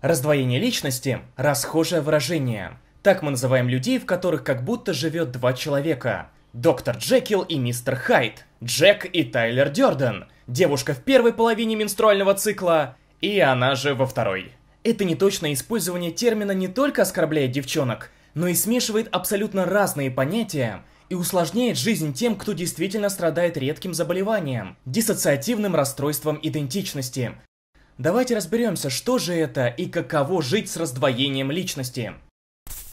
Раздвоение личности – расхожее выражение. Так мы называем людей, в которых как будто живет два человека. Доктор Джекил и мистер Хайд, Джек и Тайлер Дёрден, девушка в первой половине менструального цикла и она же во второй. Это неточное использование термина не только оскорбляет девчонок, но и смешивает абсолютно разные понятия и усложняет жизнь тем, кто действительно страдает редким заболеванием – диссоциативным расстройством идентичности, Давайте разберемся, что же это и каково жить с раздвоением личности.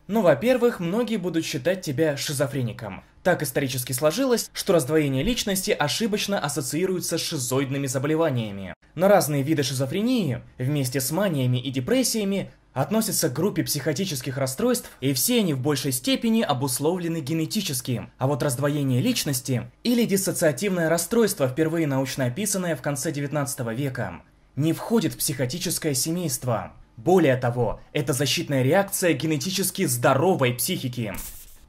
Ну, во-первых, многие будут считать тебя шизофреником. Так исторически сложилось, что раздвоение личности ошибочно ассоциируется с шизоидными заболеваниями. Но разные виды шизофрении, вместе с маниями и депрессиями, относятся к группе психотических расстройств, и все они в большей степени обусловлены генетически. А вот раздвоение личности или диссоциативное расстройство, впервые научно описанное в конце 19 века, не входит в психотическое семейство. Более того, это защитная реакция генетически здоровой психики.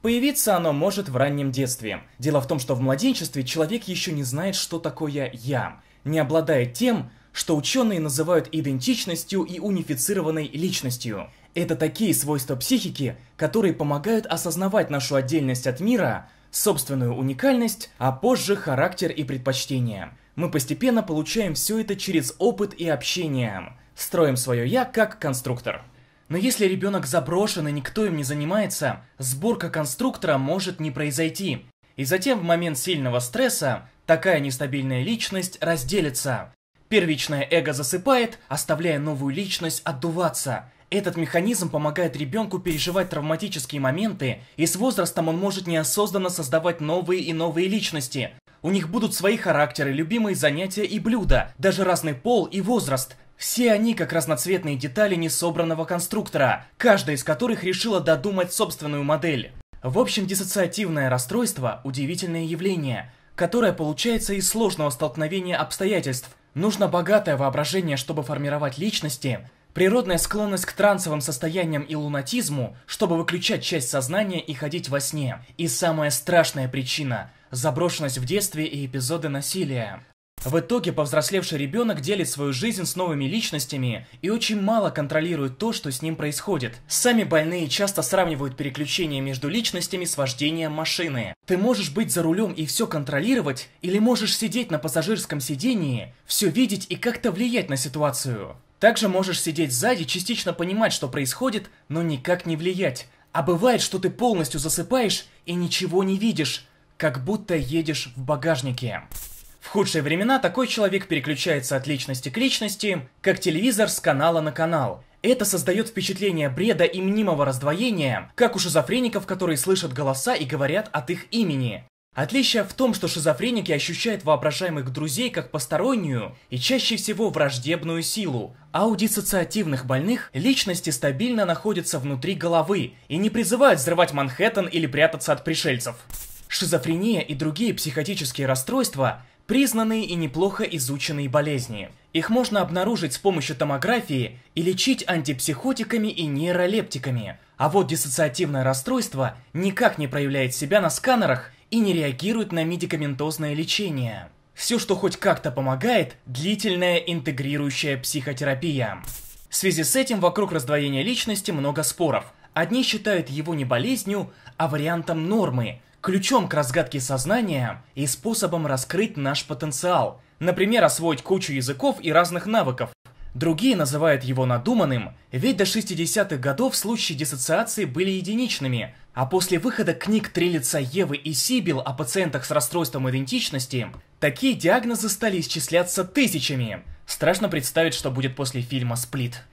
Появиться оно может в раннем детстве. Дело в том, что в младенчестве человек еще не знает, что такое «я», не обладает тем, что ученые называют идентичностью и унифицированной личностью. Это такие свойства психики, которые помогают осознавать нашу отдельность от мира, собственную уникальность, а позже характер и предпочтения. Мы постепенно получаем все это через опыт и общение. Строим свое «я» как конструктор. Но если ребенок заброшен и никто им не занимается, сборка конструктора может не произойти. И затем в момент сильного стресса такая нестабильная личность разделится. Первичное эго засыпает, оставляя новую личность отдуваться. Этот механизм помогает ребенку переживать травматические моменты, и с возрастом он может неосознанно создавать новые и новые личности, у них будут свои характеры, любимые занятия и блюда, даже разный пол и возраст. Все они как разноцветные детали несобранного конструктора, каждая из которых решила додумать собственную модель. В общем, диссоциативное расстройство – удивительное явление, которое получается из сложного столкновения обстоятельств. Нужно богатое воображение, чтобы формировать личности, природная склонность к трансовым состояниям и лунатизму, чтобы выключать часть сознания и ходить во сне. И самая страшная причина – заброшенность в детстве и эпизоды насилия. В итоге повзрослевший ребенок делит свою жизнь с новыми личностями и очень мало контролирует то, что с ним происходит. Сами больные часто сравнивают переключение между личностями с вождением машины. Ты можешь быть за рулем и все контролировать, или можешь сидеть на пассажирском сидении, все видеть и как-то влиять на ситуацию. Также можешь сидеть сзади, частично понимать, что происходит, но никак не влиять. А бывает, что ты полностью засыпаешь и ничего не видишь, как будто едешь в багажнике. В худшие времена такой человек переключается от личности к личности, как телевизор с канала на канал. Это создает впечатление бреда и мнимого раздвоения, как у шизофреников, которые слышат голоса и говорят от их имени. Отличие в том, что шизофреники ощущают воображаемых друзей как постороннюю и чаще всего враждебную силу, а у диссоциативных больных личности стабильно находятся внутри головы и не призывают взрывать Манхэттен или прятаться от пришельцев. Шизофрения и другие психотические расстройства – признанные и неплохо изученные болезни. Их можно обнаружить с помощью томографии и лечить антипсихотиками и нейролептиками. А вот диссоциативное расстройство никак не проявляет себя на сканерах и не реагирует на медикаментозное лечение. Все, что хоть как-то помогает – длительная интегрирующая психотерапия. В связи с этим вокруг раздвоения личности много споров. Одни считают его не болезнью, а вариантом нормы – ключом к разгадке сознания и способом раскрыть наш потенциал. Например, освоить кучу языков и разных навыков. Другие называют его надуманным, ведь до 60-х годов случаи диссоциации были единичными, а после выхода книг «Три лица Евы» и «Сибил» о пациентах с расстройством идентичности, такие диагнозы стали исчисляться тысячами. Страшно представить, что будет после фильма «Сплит».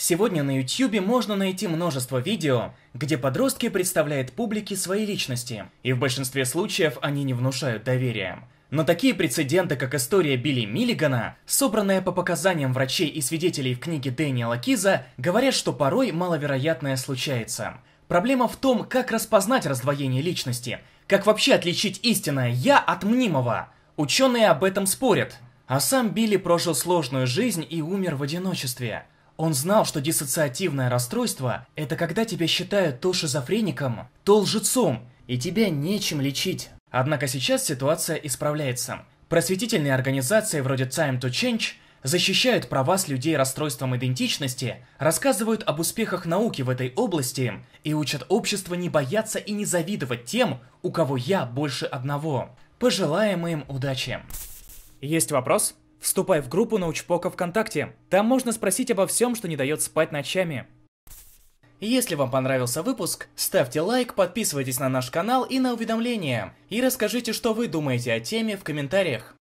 Сегодня на YouTube можно найти множество видео, где подростки представляют публике свои личности, и в большинстве случаев они не внушают доверия. Но такие прецеденты, как история Билли Миллигана, собранная по показаниям врачей и свидетелей в книге Дэниела Киза, говорят, что порой маловероятное случается. Проблема в том, как распознать раздвоение личности, как вообще отличить истинное «я» от мнимого. Ученые об этом спорят. А сам Билли прожил сложную жизнь и умер в одиночестве – он знал, что диссоциативное расстройство – это когда тебя считают то шизофреником, то лжецом, и тебя нечем лечить. Однако сейчас ситуация исправляется. Просветительные организации вроде Time to Change защищают права с людей расстройством идентичности, рассказывают об успехах науки в этой области и учат общество не бояться и не завидовать тем, у кого я больше одного. Пожелаем им удачи. Есть вопрос? Вступай в группу научпока ВКонтакте. Там можно спросить обо всем, что не дает спать ночами. Если вам понравился выпуск, ставьте лайк, подписывайтесь на наш канал и на уведомления. И расскажите, что вы думаете о теме в комментариях.